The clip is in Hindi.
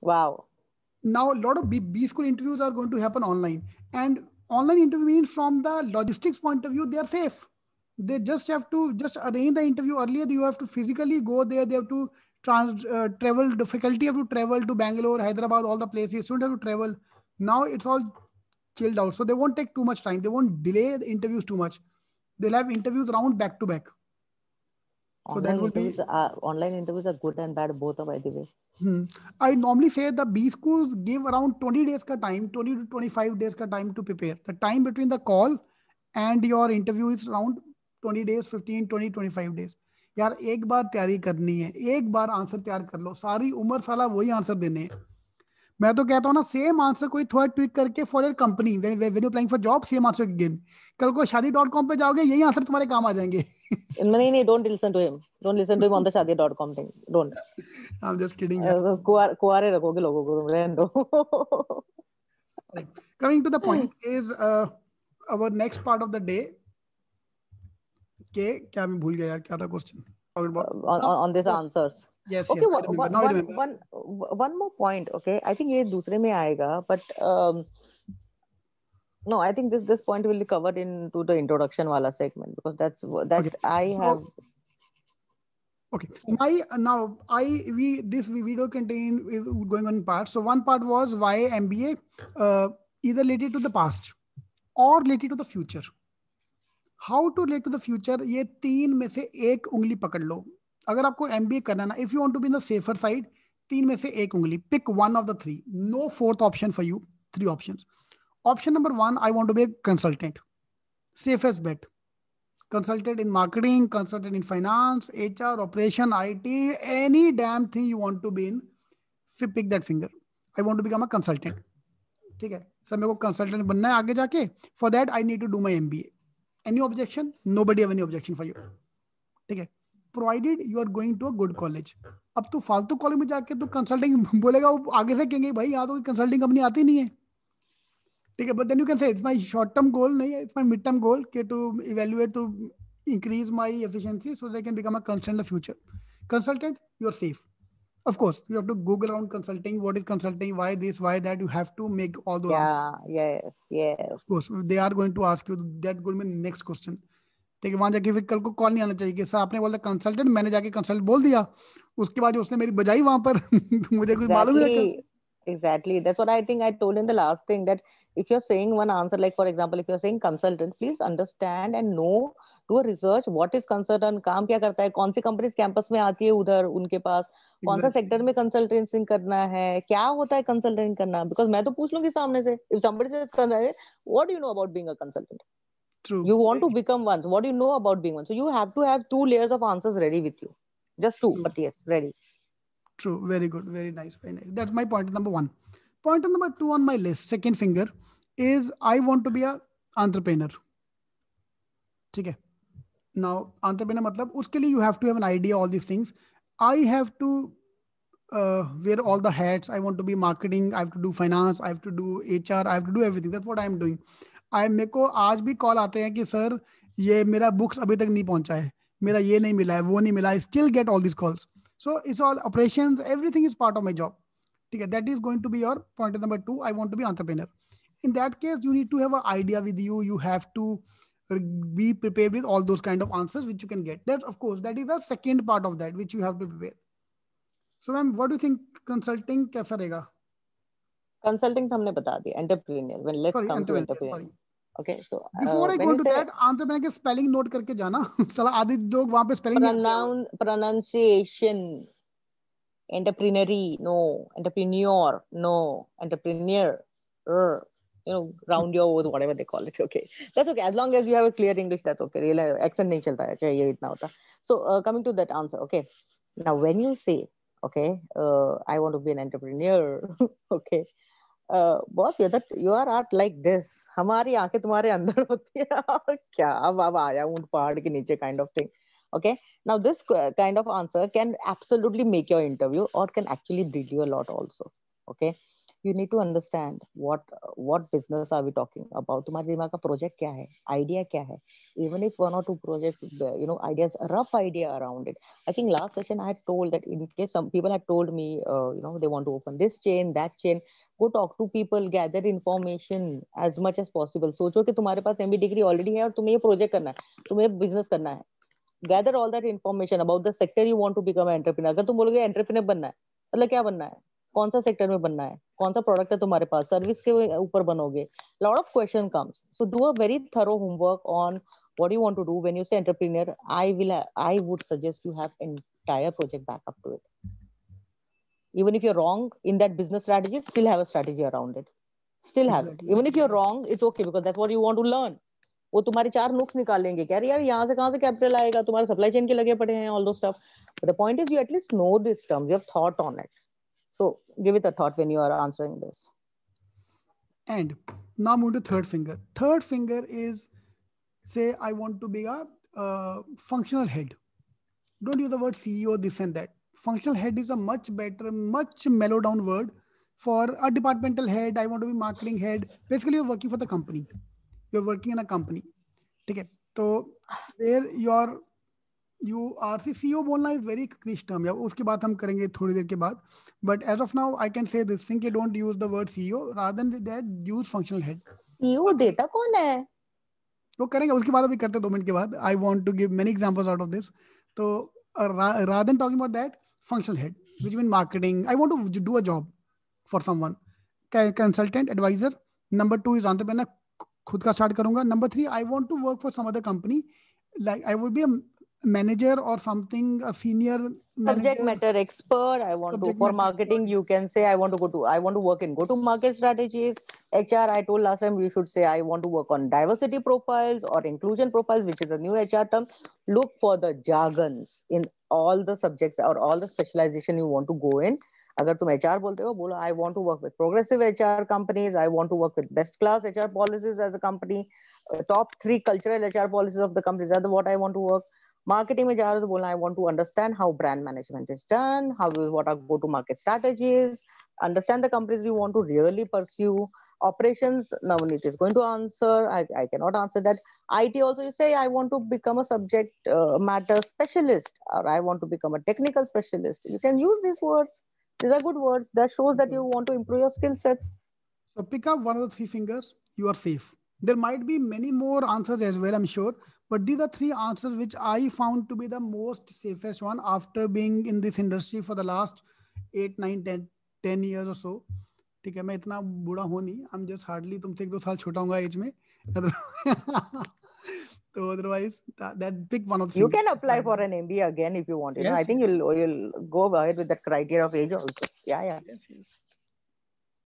Wow. Now, a lot of B, B school interviews are going to happen online. And online interview means from the logistics point of view, they are safe. They just have to just arrange the interview earlier. You have to physically go there. They have to trans, uh, travel. The faculty have to travel to Bangalore, Hyderabad, all the places. Students have to travel. Now it's all chilled out. So they won't take too much time. They won't delay the interviews too much. They'll have interviews round back to back. so online that will be are, online interviews are good and bad both by the way hmm. i normally say the b schools give around 20 days ka time 20 to 25 days ka time to prepare the time between the call and your interview is around 20 days 15 20 25 days यार एक बार तैयारी करनी है एक बार आंसर तैयार कर लो सारी उम्र साला वही आंसर देने हैं मैं तो कहता हूँ ना सेम आंसर कोई थोड़ा ट्विक करके for your company you for job same answer again कल को कॉम पे जाओगे यही आंसर तुम्हारे काम आ जाएंगे नहीं नहीं don't listen to him don't listen to him on the thing don't I am just kidding कुआरे रखोगे लोगों को रहने दो uh, के क्या मैं भूल गया यार क्या था question on this answers yes, okay, yes, one, one, one, one more point. Okay, I think ये दूसरे में आएगा, but um, no, I think this this point will be covered into the introduction wala segment because that's that okay. I have. Okay, my now I we this video contain is going on parts. So one part was why MBA uh, either related to the past or related to the future. How to relate to the future? ये तीन में से एक उंगली पकड़ लो अगर आपको एम करना ना if you want to be the safer side तीन में से एक उंगली pick one of the three no fourth option for you three option option number one I want to be consultant safest bet consultant in consulted in marketing consulted in finance hr operation it any damn thing you want to be in pick that finger I want to become a consultant ठीक है सर मेरे को कंसल्टेंट बनना है आगे जाके for that I need to do my M B A any objection nobody have any objection for you ठीक है provided you are going to a good college अब तो फालतू कॉलेज में जाके तो कंसल्टिंग बोलेगा वो आगे से कहेंगे भाई यहाँ तो कंसल्टिंग कंपनी आती नहीं है ठीक है but then you can say it's my short term goal नहीं है it's my mid term goal के to evaluate to increase my efficiency so they can become a consultant in the future consultant you are safe of course you have to google around consulting what is consulting why this why that you have to make all those yeah answers. yes yes of course they are going to ask you that going to be next question ठीक है वहां जाके फिर कल को कॉल नहीं आना चाहिए कि सर आपने बोला कंसल्टेंट मैंने जाके कंसल्ट बोल दिया उसके बाद जो उसने मेरी बजाई वहां पर तो मुझे कुछ मालूम नहीं exactly that's what i think i told in the last thing that if you're saying one answer like for example if you're saying consultant please understand and know do a research what is consultant काम क्या करता है कौन सी कंपनीज कैंपस में आती है उधर उनके पास exactly. कौन सा सेक्टर में कंसल्टेंसिंग करना है क्या होता है कंसल्टेंट करना बिकॉज मैं तो पूछ लूंगी सामने से if somebody says what do you know about being a consultant True. You want to become one. What do you know about being one? So you have to have two layers of answers ready with you. Just two, but yes, ready. True. Very good. Very nice. Very That's my point number one. Point number two on my list, second finger, is I want to be a entrepreneur. Okay. Now, entrepreneur, matlab, uskeli, you have to have an idea, all these things. I have to uh, wear all the hats. I want to be marketing. I have to do finance. I have to do HR. I have to do everything. That's what I'm doing. I मेरे को आज भी कॉल आते हैं कि सर ये मेरा बुक्स अभी तक नहीं पहुंचा है मेरा ये नहीं मिला है वो नहीं मिला I still get all this calls so it's all operation everything is part of my job ठीक है that is going to be your point number two I want to be entrepreneur in that case you need to have an idea with you you have to be prepared with all those kind of answers which you can get that of course that is the second part of that which you have to prepare so ma'am what do you think consulting kaisa rahega consulting to humne bata diya entrepreneur when let's sorry, come to entrepreneur okay so before I go to that answer मैंने के स्पेलिंग नोट करके जाना साला आधे लोग वहां पे spelling pronoun pronunciation entrepreneurial no entrepreneur no entrepreneur you know round your oath whatever they call it okay that's okay as long as you have a clear english that's okay real accent nahi chalta hai chahe ye itna hota so uh, coming to that answer okay now when you say okay uh, i want to be an entrepreneur okay uh, boss uh, you are you are art like this हमारी आंखें तुम्हारे अंदर होती है और क्या अब अब आया ऊंट पहाड़ के नीचे kind of okay now this kind of answer can absolutely make your interview or can actually deal you a lot also okay you need to understand what what business are we talking about तुम्हारे दिमाग का प्रोजेक्ट क्या है आइडिया क्या है इवन इफ वन और two project you know ideas rough idea around it I think last session I had told that in case some people had told me you know they want to open this chain that chain go talk to people gather information as much as possible सोचो कि तुम्हारे पास एमबी डिग्री ऑलरेडी है और तुम्हें ये प्रोजेक्ट करना है तुम्हें बिजनेस करना है gather all that information about the sector you want to become entrepreneur अगर तुम बोलोगे एंटरप्रेन्योर बनना है मतलब क्या बनना है कौन सा सेक्टर में बनना है कौन सा प्रोडक्ट है तुम्हारे पास सर्विस के ऊपर बनोगे lot of question comes so do a very thorough homework on what you want to do when you say entrepreneur I will I would suggest you have entire project back to it even if you're wrong in that business strategy still have a strategy around it still have it even if you're wrong it's okay because that's what you want to learn वो तुम्हारे चार नुक्स निकालेंगे कह रही यार यहाँ से कहाँ से कैपिटल आएगा तुम्हारे सप्लाई चेन के लगे पड़े हैं all those stuff the point is you at least know this term you have thought on it So give it a thought when you are answering this. And now move to third finger. Third finger is say I want to be a uh, functional head. Don't use the word CEO, this and that. Functional head is a much better, much mellow down word for a departmental head. I want to be marketing head. Basically, you're working for the company. You're working in a company. Okay. So where your you RCCO bolna is very niche term. Yeah, उसके बाद हम करेंगे थोड़ी देर के बाद. But as of now, I can say this thing. You don't use the word CEO. Rather than that, use functional head. CEO देता कौन है? वो करेंगे उसके बाद अभी करते दो मिनट के बाद. I want to give many examples out of this. तो uh, rather than talking about that, functional head, which means marketing. I want to do a job for someone. Consultant, advisor. Number two is entrepreneur. खुद का स्टार्ट करूंगा number three I want to work for some other company like I would be manager or something a senior manager. subject matter expert i want subject to for marketing experts. you can say i want to go to i want to work in go to market strategies hr i told last time you should say i want to work on diversity profiles or inclusion profiles which is a new hr term look for the jargons in all the subjects or all the specialization you want to go in अगर तुम एच बोलते हो बोलो I want to work with progressive H R companies I want to work with best class H R policies as a company top three cultural H R policies of the companies are what I want to work marketing में जा रहे हो तो बोलना I want to understand how brand management is done how what understand the companies you want to really pursue operations navneet is going to answer I, I cannot answer that it also you say i want to become a subject uh, matter specialist or i want to become a technical specialist you can use these words these are good words that shows that you want to improve your skill sets so pick up one of the three fingers you are safe there might be many more answers as well, I'm sure. But these are three answers which I found to be the most safest one after being in this industry for the last eight, ten, ten years or so. So ठीक है मैं इतना बूढ़ा हूँ नहीं आई एम जस्ट हार्डली तुमसे एक दो साल छोटा हूँ so otherwise that, that pick one of you can apply for an mba again if you want you yes, i think you'll you'll go ahead with that criteria of age also yeah yeah yes yes